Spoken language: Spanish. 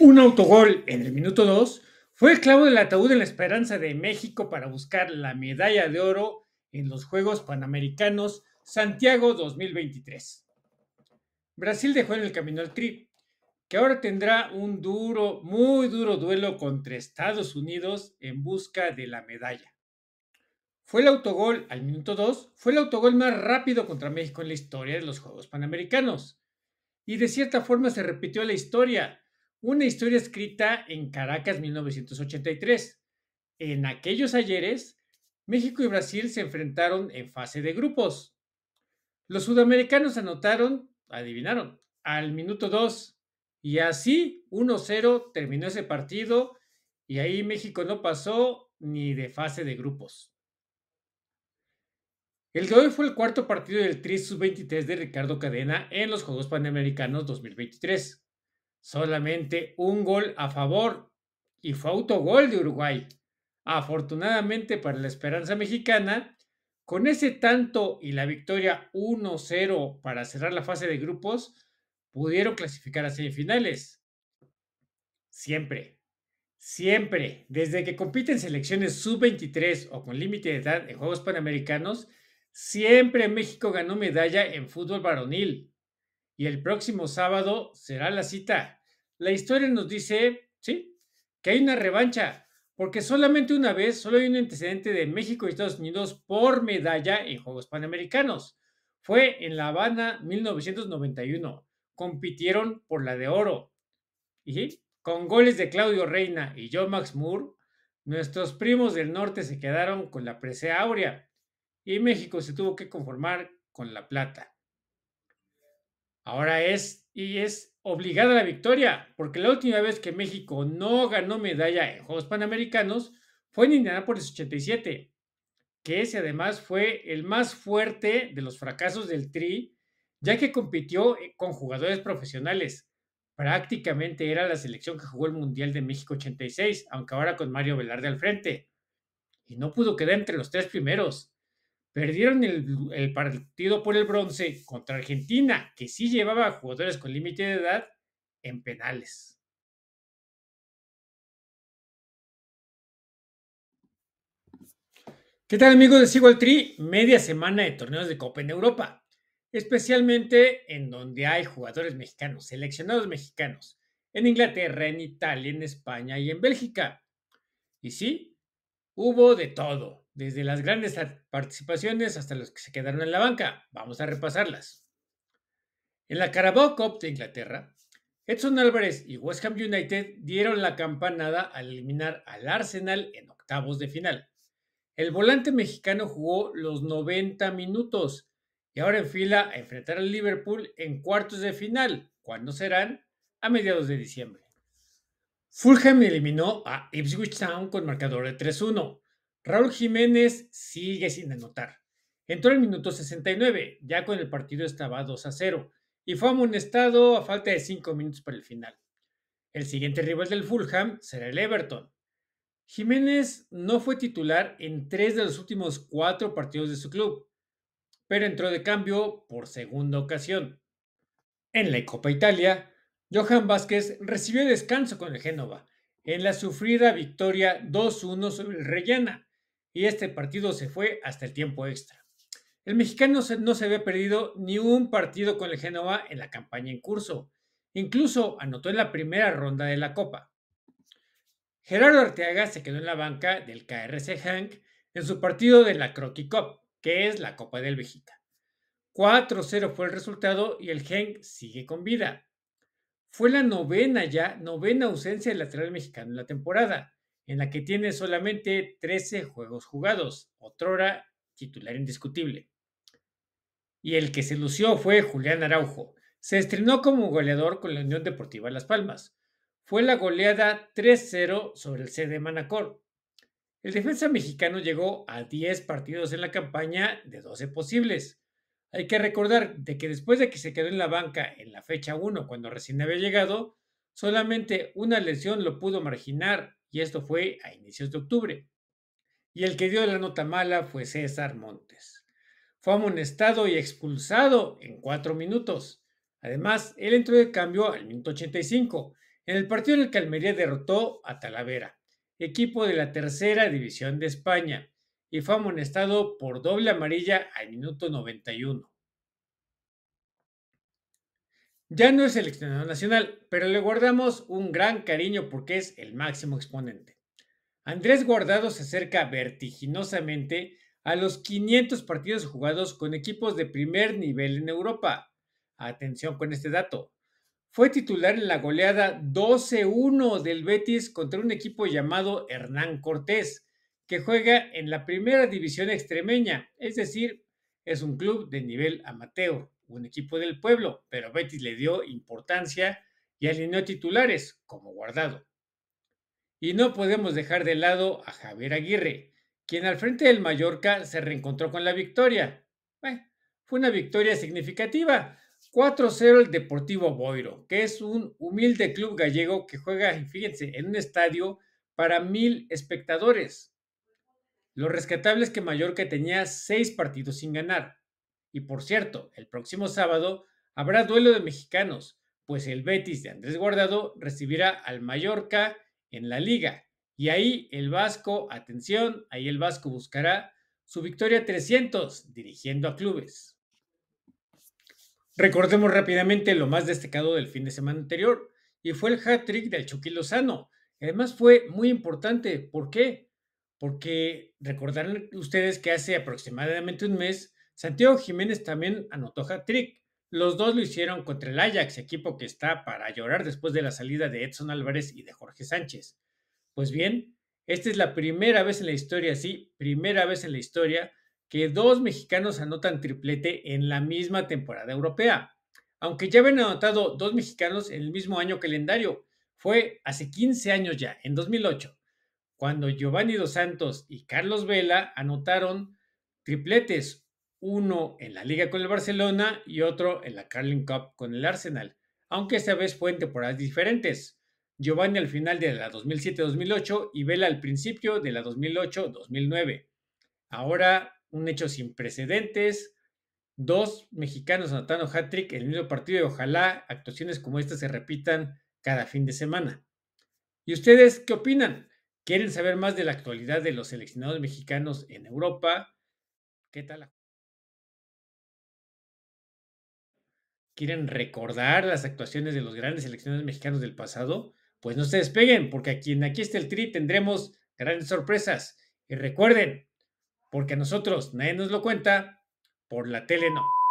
Un autogol en el minuto 2 fue el clavo del ataúd en la esperanza de México para buscar la medalla de oro en los Juegos Panamericanos Santiago 2023. Brasil dejó en el camino al trip, que ahora tendrá un duro, muy duro duelo contra Estados Unidos en busca de la medalla. Fue el autogol al minuto 2, fue el autogol más rápido contra México en la historia de los Juegos Panamericanos. Y de cierta forma se repitió la historia, una historia escrita en Caracas 1983. En aquellos ayeres, México y Brasil se enfrentaron en fase de grupos. Los sudamericanos anotaron, adivinaron, al minuto 2 y así 1-0 terminó ese partido y ahí México no pasó ni de fase de grupos. El de hoy fue el cuarto partido del Tri 23 de Ricardo Cadena en los Juegos Panamericanos 2023 solamente un gol a favor y fue autogol de Uruguay. Afortunadamente para la esperanza mexicana, con ese tanto y la victoria 1-0 para cerrar la fase de grupos, pudieron clasificar a semifinales. Siempre, siempre, desde que compiten selecciones sub-23 o con límite de edad en Juegos Panamericanos, siempre México ganó medalla en fútbol varonil y el próximo sábado será la cita. La historia nos dice, sí, que hay una revancha, porque solamente una vez, solo hay un antecedente de México y Estados Unidos por medalla en Juegos Panamericanos. Fue en La Habana 1991. Compitieron por la de oro. Y con goles de Claudio Reina y John Max Moore, nuestros primos del norte se quedaron con la presea áurea y México se tuvo que conformar con la plata. Ahora es y es obligada la victoria, porque la última vez que México no ganó medalla en Juegos Panamericanos fue en el 87, que ese además fue el más fuerte de los fracasos del Tri, ya que compitió eh, con jugadores profesionales. Prácticamente era la selección que jugó el Mundial de México 86, aunque ahora con Mario Velarde al frente. Y no pudo quedar entre los tres primeros. Perdieron el, partido por el bronce contra Argentina, que sí llevaba jugadores con límite de edad, en penales. ¿Qué tal amigos de Sigo Media semana de torneos de Copa en Europa, especialmente en donde hay jugadores mexicanos, seleccionados mexicanos, en Inglaterra, en Italia, en España y en Bélgica. Y sí, Hubo de todo, desde las grandes participaciones hasta los que se quedaron en la banca. Vamos a repasarlas. En la Carabao Cup de Inglaterra, Edson Álvarez y West Ham United dieron la campanada al eliminar al Arsenal en octavos de final. El volante mexicano jugó los 90 minutos y ahora en fila a enfrentar al Liverpool en cuartos de final, cuando serán a mediados de diciembre. Fulham eliminó a Ipswich Town con marcador de 3-1. Raúl Jiménez sigue sin anotar. Entró en el minuto 69, ya con el partido estaba 2 0, y fue amonestado a falta de 5 minutos para el final. El siguiente rival del Fulham será el Everton. Jiménez no fue titular en tres de los últimos cuatro partidos de su club, pero entró de cambio por segunda ocasión. En la Copa Italia, Johan Vázquez recibió descanso con el Génova en la sufrida victoria 2-1 sobre el Rellana y este partido se fue hasta el tiempo extra. El mexicano no se había perdido ni un partido con el Génova en la campaña en curso. Incluso anotó en la primera ronda de la Copa. Gerardo Arteaga se quedó en la banca del KRC Hank en su partido de la Croquis Cup, que es la Copa del Vejita. 4-0 fue el resultado y el Genk sigue con vida. Fue la novena ya, novena ausencia del lateral mexicano en la temporada, en la que tiene solamente 13 juegos jugados, otrora titular indiscutible. Y el que se lució fue Julián Araujo. Se estrenó como goleador con la Unión Deportiva Las Palmas. Fue la goleada 3-0 sobre el C de Manacor. El defensa mexicano llegó a 10 partidos en la campaña de 12 posibles hay que recordar de que después de que se quedó en la banca en la fecha 1, cuando recién había llegado, solamente una lesión lo pudo marginar y esto fue a inicios de octubre. Y el que dio la nota mala fue César Montes. Fue amonestado y expulsado en cuatro minutos. Además, él entró de cambio al minuto 85, en el partido en el que Almería derrotó a Talavera, equipo de la tercera división de España y fue amonestado por doble amarilla al minuto 91. Ya no es seleccionado nacional, pero le guardamos un gran cariño porque es el máximo exponente. Andrés Guardado se acerca vertiginosamente a los 500 partidos jugados con equipos de primer nivel en Europa. Atención con este dato. Fue titular en la goleada 12-1 del Betis contra un equipo llamado Hernán Cortés, que juega en la primera división extremeña, es decir, es un club de nivel amateur, un equipo del pueblo, pero Betis le dio importancia y alineó titulares como guardado. Y no podemos dejar de lado a Javier Aguirre, quien al frente del Mallorca se reencontró con la victoria. fue una victoria significativa. 4-0 el Deportivo Boiro, que es un humilde club gallego que juega, fíjense, en un estadio para mil espectadores. Lo rescatable es que Mallorca tenía seis partidos sin ganar. Y por cierto, el próximo sábado habrá duelo de mexicanos, pues el Betis de Andrés Guardado recibirá al Mallorca en la liga. Y ahí el Vasco, atención, ahí el Vasco buscará su victoria 300 dirigiendo a clubes. Recordemos rápidamente lo más destacado del fin de semana anterior, y fue el hat-trick del Chucky Lozano. Además fue muy importante, ¿por qué? porque recordarán ustedes que hace aproximadamente un mes, Santiago Jiménez también anotó hat-trick. Los dos lo hicieron contra el Ajax, equipo que está para llorar después de la salida de Edson Álvarez y de Jorge Sánchez. Pues bien, esta es la primera vez en la historia, sí, primera vez en la historia que dos mexicanos anotan triplete en la misma temporada europea. Aunque ya habían anotado dos mexicanos en el mismo año calendario, fue hace 15 años ya, en 2008 cuando Giovanni Dos Santos y Carlos Vela anotaron tripletes, uno en la liga con el Barcelona y otro en la Carling Cup con el Arsenal, aunque esta vez fue en temporadas diferentes. Giovanni al final de la 2007-2008 y Vela al principio de la 2008-2009. Ahora un hecho sin precedentes, dos mexicanos anotando hat-trick en el mismo partido y ojalá actuaciones como esta se repitan cada fin de semana. ¿Y ustedes qué opinan? ¿Quieren saber más de la actualidad de los seleccionados mexicanos en Europa? ¿Qué tal? ¿Quieren recordar las actuaciones de los grandes seleccionados mexicanos del pasado? Pues no se despeguen, porque aquí en Aquí está el Tri tendremos grandes sorpresas. Y recuerden, porque a nosotros nadie nos lo cuenta, por la tele no.